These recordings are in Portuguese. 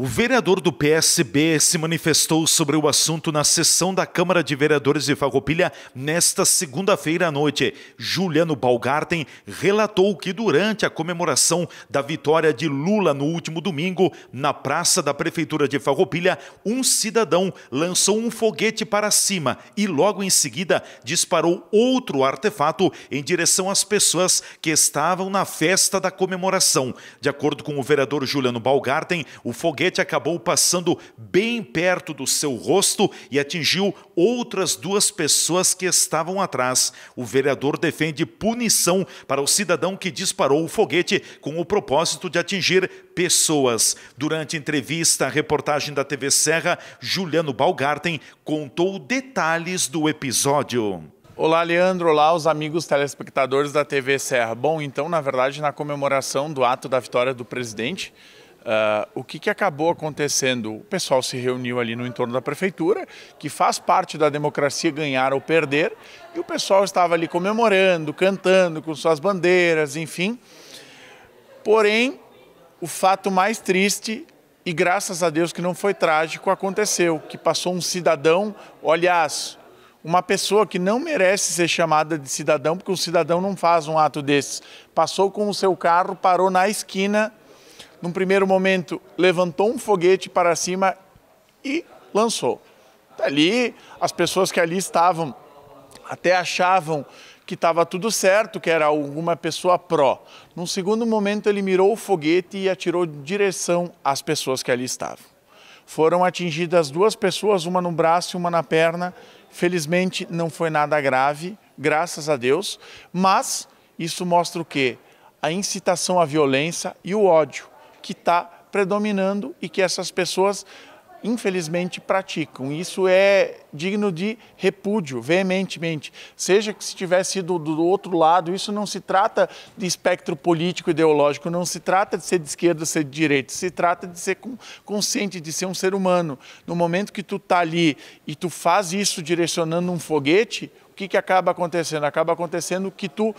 O vereador do PSB se manifestou sobre o assunto na sessão da Câmara de Vereadores de Farroupilha nesta segunda-feira à noite. Juliano Balgarten relatou que durante a comemoração da vitória de Lula no último domingo, na praça da prefeitura de Farroupilha, um cidadão lançou um foguete para cima e logo em seguida disparou outro artefato em direção às pessoas que estavam na festa da comemoração. De acordo com o vereador Juliano Balgarten, o foguete foguete acabou passando bem perto do seu rosto e atingiu outras duas pessoas que estavam atrás. O vereador defende punição para o cidadão que disparou o foguete com o propósito de atingir pessoas. Durante entrevista à reportagem da TV Serra, Juliano Balgarten contou detalhes do episódio. Olá, Leandro. Olá, os amigos telespectadores da TV Serra. Bom, então, na verdade, na comemoração do ato da vitória do presidente, Uh, o que, que acabou acontecendo? O pessoal se reuniu ali no entorno da prefeitura, que faz parte da democracia ganhar ou perder, e o pessoal estava ali comemorando, cantando com suas bandeiras, enfim. Porém, o fato mais triste, e graças a Deus que não foi trágico, aconteceu: que passou um cidadão, aliás, uma pessoa que não merece ser chamada de cidadão, porque o cidadão não faz um ato desses. Passou com o seu carro, parou na esquina num primeiro momento, levantou um foguete para cima e lançou. Ali, as pessoas que ali estavam até achavam que estava tudo certo, que era alguma pessoa pró. Num segundo momento, ele mirou o foguete e atirou em direção às pessoas que ali estavam. Foram atingidas duas pessoas, uma no braço e uma na perna. Felizmente, não foi nada grave, graças a Deus, mas isso mostra o quê? A incitação à violência e o ódio que está predominando e que essas pessoas infelizmente praticam. Isso é digno de repúdio, veementemente. Seja que se tivesse sido do outro lado, isso não se trata de espectro político ideológico, não se trata de ser de esquerda, ser de direita, se trata de ser consciente, de ser um ser humano. No momento que tu está ali e tu faz isso direcionando um foguete, o que, que acaba acontecendo? Acaba acontecendo que tu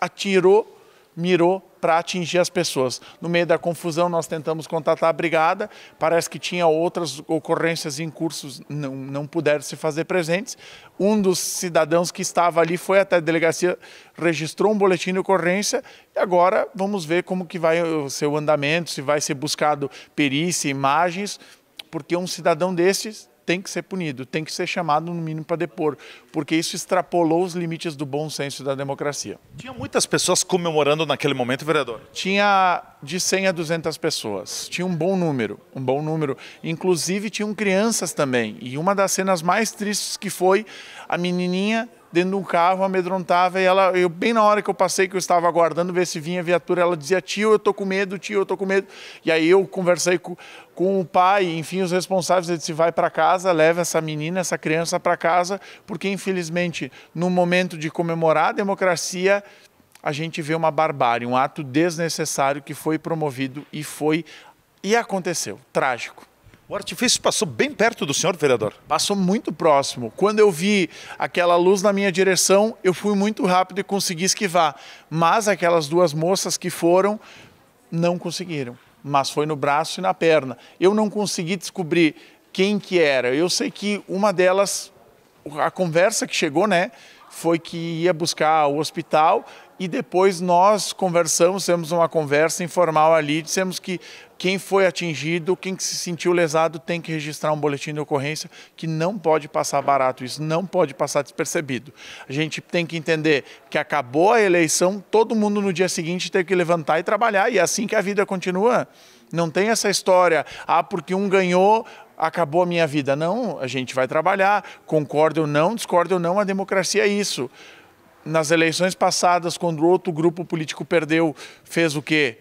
atirou, mirou para atingir as pessoas. No meio da confusão, nós tentamos contatar a brigada, parece que tinha outras ocorrências em cursos, não, não puderam se fazer presentes. Um dos cidadãos que estava ali foi até a delegacia, registrou um boletim de ocorrência e agora vamos ver como que vai o seu andamento, se vai ser buscado perícia, imagens, porque um cidadão desses tem que ser punido, tem que ser chamado no mínimo para depor, porque isso extrapolou os limites do bom senso da democracia. Tinha muitas pessoas comemorando naquele momento, vereador? Tinha de 100 a 200 pessoas. Tinha um bom número, um bom número. Inclusive tinham crianças também. E uma das cenas mais tristes que foi a menininha dentro de um carro, amedrontava, e ela, eu, bem na hora que eu passei, que eu estava aguardando ver se vinha a viatura, ela dizia, tio, eu tô com medo, tio, eu tô com medo. E aí eu conversei com, com o pai, enfim, os responsáveis, ele disse, vai para casa, leva essa menina, essa criança para casa, porque infelizmente, no momento de comemorar a democracia, a gente vê uma barbárie, um ato desnecessário que foi promovido e foi, e aconteceu, trágico. O artifício passou bem perto do senhor, vereador? Passou muito próximo. Quando eu vi aquela luz na minha direção, eu fui muito rápido e consegui esquivar. Mas aquelas duas moças que foram não conseguiram. Mas foi no braço e na perna. Eu não consegui descobrir quem que era. Eu sei que uma delas, a conversa que chegou, né, foi que ia buscar o hospital e depois nós conversamos, temos uma conversa informal ali, dissemos que quem foi atingido, quem se sentiu lesado, tem que registrar um boletim de ocorrência que não pode passar barato, isso não pode passar despercebido. A gente tem que entender que acabou a eleição, todo mundo no dia seguinte teve que levantar e trabalhar, e é assim que a vida continua. Não tem essa história, ah, porque um ganhou, acabou a minha vida. Não, a gente vai trabalhar, concorda ou não, discorda ou não, a democracia é isso. Nas eleições passadas, quando outro grupo político perdeu, fez o quê?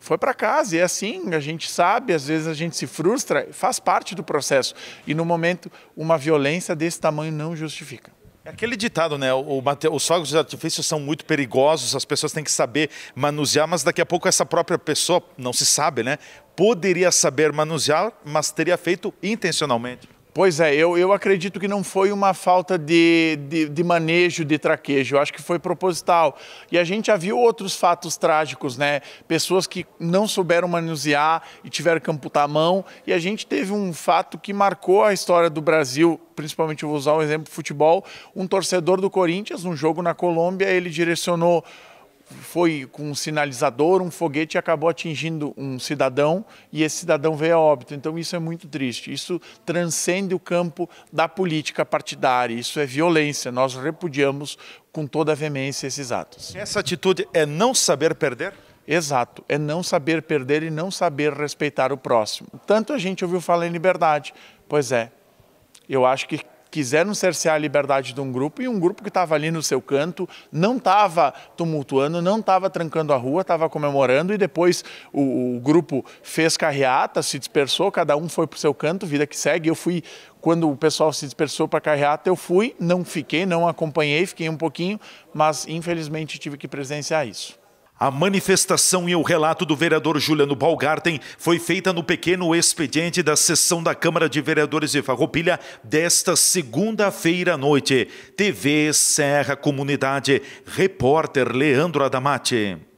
foi para casa. E é assim, a gente sabe, às vezes a gente se frustra, faz parte do processo. E no momento, uma violência desse tamanho não justifica. É aquele ditado, né? O, os fogos de artifício são muito perigosos, as pessoas têm que saber manusear, mas daqui a pouco essa própria pessoa, não se sabe, né? Poderia saber manusear, mas teria feito intencionalmente. Pois é, eu, eu acredito que não foi uma falta de, de, de, manejo, de traquejo, eu acho que foi proposital. E a gente já viu outros fatos trágicos, né? Pessoas que não souberam manusear e tiveram que amputar a mão. E a gente teve um fato que marcou a história do Brasil, principalmente vou usar um exemplo futebol, um torcedor do Corinthians, num jogo na Colômbia, ele direcionou foi com um sinalizador, um foguete, e acabou atingindo um cidadão e esse cidadão veio a óbito. Então isso é muito triste. Isso transcende o campo da política partidária. Isso é violência. Nós repudiamos com toda a veemência esses atos. Essa atitude é não saber perder? Exato, é não saber perder e não saber respeitar o próximo. Tanto a gente ouviu falar em liberdade. Pois é, eu acho que quiseram cercear a liberdade de um grupo e um grupo que estava ali no seu canto, não estava tumultuando, não estava trancando a rua, estava comemorando e depois o, o, grupo fez carreata, se dispersou, cada um foi para o seu canto, vida que segue. Eu fui, quando o pessoal se dispersou para carreata, eu fui, não fiquei, não acompanhei, fiquei um pouquinho, mas infelizmente tive que presenciar isso. A manifestação e o relato do vereador Juliano Balgarten foi feita no pequeno expediente da sessão da Câmara de Vereadores de Farroupilha desta segunda-feira à noite. TV Serra Comunidade, repórter Leandro Adamati.